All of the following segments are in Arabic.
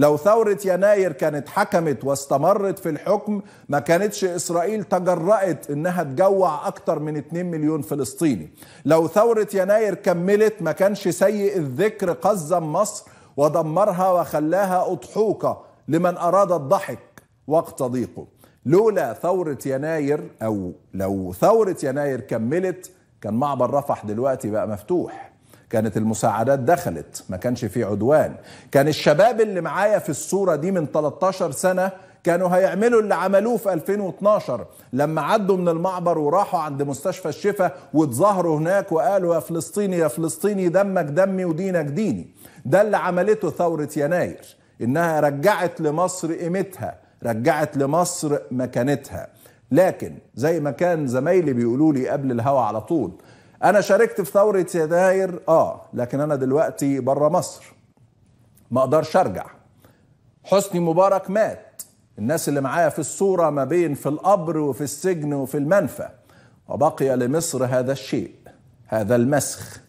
لو ثورة يناير كانت حكمت واستمرت في الحكم ما كانتش إسرائيل تجرأت إنها تجوع أكتر من 2 مليون فلسطيني لو ثورة يناير كملت ما كانش سيء الذكر قزم مصر ودمرها وخلاها أضحوكة لمن أراد الضحك وقت ضيقه لولا ثورة يناير أو لو ثورة يناير كملت كان معبر رفح دلوقتي بقى مفتوح كانت المساعدات دخلت ما كانش في عدوان كان الشباب اللي معايا في الصورة دي من 13 سنة كانوا هيعملوا اللي عملوه في 2012 لما عدوا من المعبر وراحوا عند مستشفى الشفا واتظاهروا هناك وقالوا يا فلسطيني يا فلسطيني دمك دمي ودينك ديني ده اللي عملته ثورة يناير انها رجعت لمصر قيمتها رجعت لمصر مكانتها لكن زي ما كان زمايلي بيقولوا لي قبل الهوا على طول انا شاركت في ثوره يناير اه لكن انا دلوقتي بره مصر ما اقدرش ارجع حسني مبارك مات الناس اللي معايا في الصوره ما بين في القبر وفي السجن وفي المنفى وبقي لمصر هذا الشيء هذا المسخ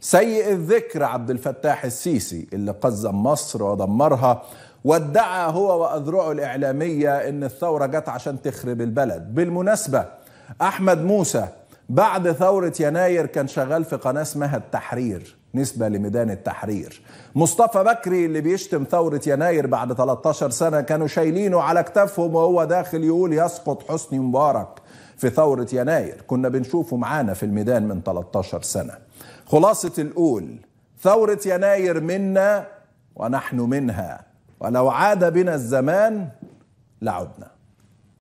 سيء الذكر عبد الفتاح السيسي اللي قزم مصر ودمرها وادعى هو واذرعه الاعلاميه ان الثوره جت عشان تخرب البلد بالمناسبه احمد موسى بعد ثورة يناير كان شغال في قناة اسمها التحرير نسبة لميدان التحرير مصطفى بكري اللي بيشتم ثورة يناير بعد 13 سنة كانوا شايلينه على اكتافهم وهو داخل يقول يسقط حسني مبارك في ثورة يناير كنا بنشوفه معانا في الميدان من 13 سنة خلاصة الأول ثورة يناير منا ونحن منها ولو عاد بنا الزمان لعدنا